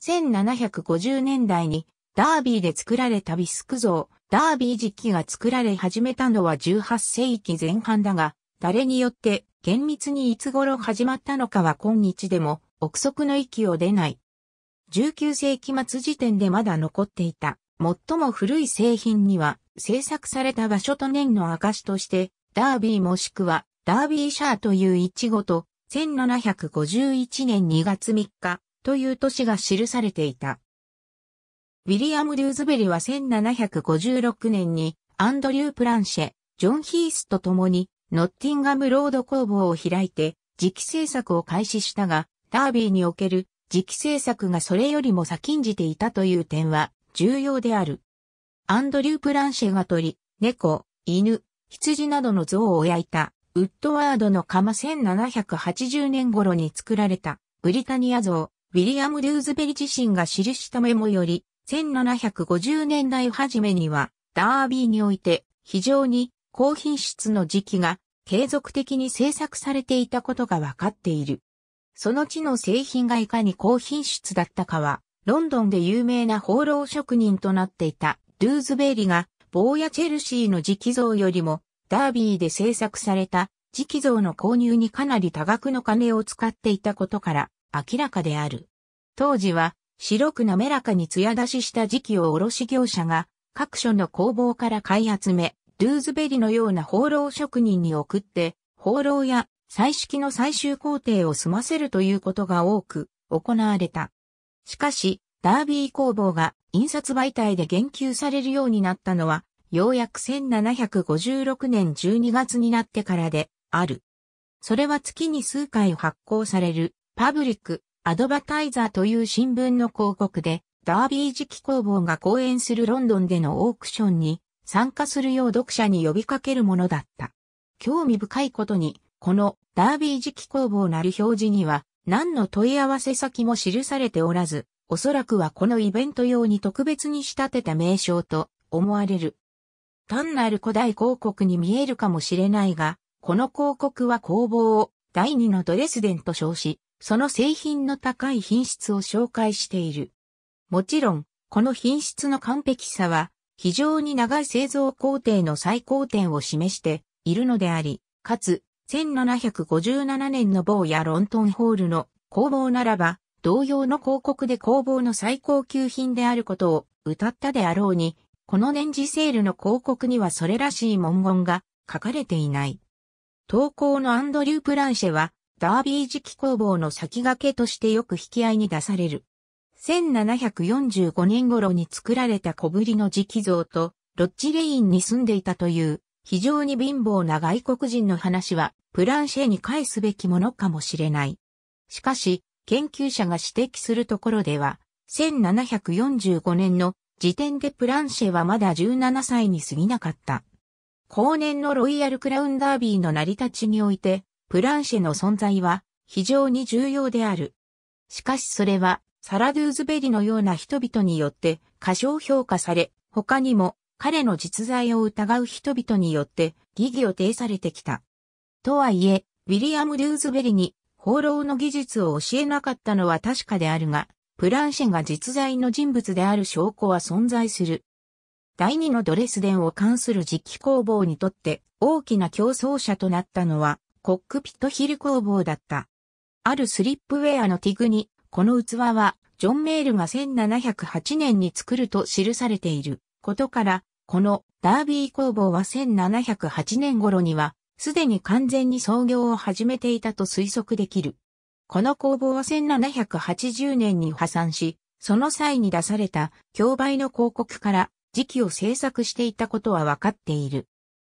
1750年代にダービーで作られたビスク像、ダービー時期が作られ始めたのは18世紀前半だが、誰によって厳密にいつ頃始まったのかは今日でも憶測の域を出ない。19世紀末時点でまだ残っていた、最も古い製品には、制作された場所と年の証として、ダービーもしくは、ダービーシャーというイチゴと、1751年2月3日、という都市が記されていた。ウィリアム・デューズベリは1756年にアンドリュー・プランシェ、ジョン・ヒースと共にノッティンガム・ロード工房を開いて磁気製作を開始したが、ダービーにおける磁気製作がそれよりも先んじていたという点は重要である。アンドリュー・プランシェが鳥、猫、犬、羊などの像を焼いた、ウッドワードの釜1780年頃に作られた、ブリタニア像、ウィリアム・ルーズベリ自身が記したメモより、1750年代初めには、ダービーにおいて非常に高品質の時期が継続的に製作されていたことが分かっている。その地の製品がいかに高品質だったかは、ロンドンで有名な放浪職人となっていたルーズベリが、坊やチェルシーの磁器像よりも、ダービーで製作された磁器像の購入にかなり多額の金を使っていたことから、明らかである。当時は白く滑らかに艶出しした磁器を卸業者が各所の工房から買い集め、ルーズベリのような放浪職人に送って、放浪や彩色の最終工程を済ませるということが多く行われた。しかし、ダービー工房が印刷媒体で言及されるようになったのは、ようやく1756年12月になってからである。それは月に数回発行されるパブリック、アドバタイザーという新聞の広告で、ダービー時期工房が講演するロンドンでのオークションに参加するよう読者に呼びかけるものだった。興味深いことに、このダービー時期工房なる表示には何の問い合わせ先も記されておらず、おそらくはこのイベント用に特別に仕立てた名称と思われる。単なる古代広告に見えるかもしれないが、この広告は工房を第二のドレスデンと称し、その製品の高い品質を紹介している。もちろん、この品質の完璧さは、非常に長い製造工程の最高点を示しているのであり、かつ、1757年の某やロントンホールの工房ならば、同様の広告で工房の最高級品であることを歌ったであろうに、この年次セールの広告にはそれらしい文言が書かれていない。投稿のアンドリュー・プランシェは、ダービー時期工房の先駆けとしてよく引き合いに出される。1745年頃に作られた小ぶりの気像と、ロッジレインに住んでいたという、非常に貧乏な外国人の話は、プランシェに返すべきものかもしれない。しかし、研究者が指摘するところでは、1745年の時点でプランシェはまだ17歳に過ぎなかった。後年のロイヤルクラウンダービーの成り立ちにおいて、プランシェの存在は非常に重要である。しかしそれはサラドゥーズベリのような人々によって過小評価され、他にも彼の実在を疑う人々によって疑義を呈されてきた。とはいえ、ウィリアム・ドゥーズベリに放浪の技術を教えなかったのは確かであるが、プランシェが実在の人物である証拠は存在する。第二のドレスデンを関する実機工房にとって大きな競争者となったのはコックピットヒル工房だった。あるスリップウェアのティグに、この器は、ジョン・メールが1708年に作ると記されていることから、このダービー工房は1708年頃には、すでに完全に創業を始めていたと推測できる。この工房は1780年に破産し、その際に出された競売の広告から時期を制作していたことは分かっている。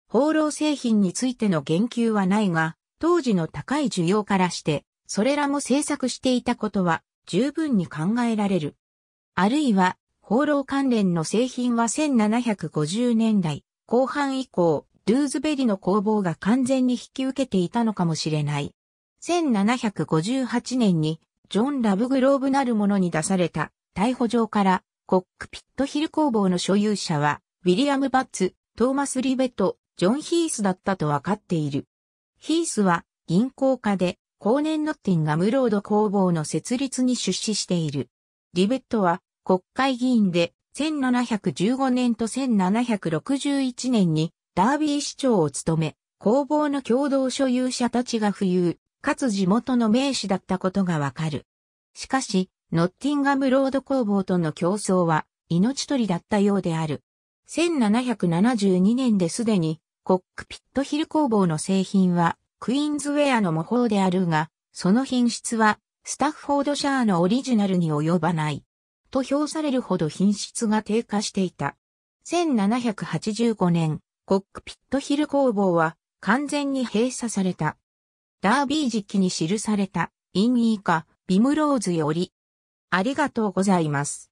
放浪製品についての言及はないが、当時の高い需要からして、それらも制作していたことは十分に考えられる。あるいは、放浪関連の製品は1750年代後半以降、ルーズベリの工房が完全に引き受けていたのかもしれない。1758年に、ジョン・ラブグローブなるものに出された逮捕状から、コックピットヒル工房の所有者は、ウィリアム・バッツ、トーマス・リベット、ジョン・ヒースだったとわかっている。ヒースは銀行家で、後年ノッティンガムロード工房の設立に出資している。リベットは国会議員で、1715年と1761年にダービー市長を務め、工房の共同所有者たちが富裕、かつ地元の名士だったことがわかる。しかし、ノッティンガムロード工房との競争は命取りだったようである。1772年ですでにコックピットヒル工房の製品は、クイーンズウェアの模倣であるが、その品質は、スタッフォードシャーのオリジナルに及ばない。と評されるほど品質が低下していた。1785年、コックピットヒル工房は完全に閉鎖された。ダービー時期に記された、インイーカ、ビムローズより。ありがとうございます。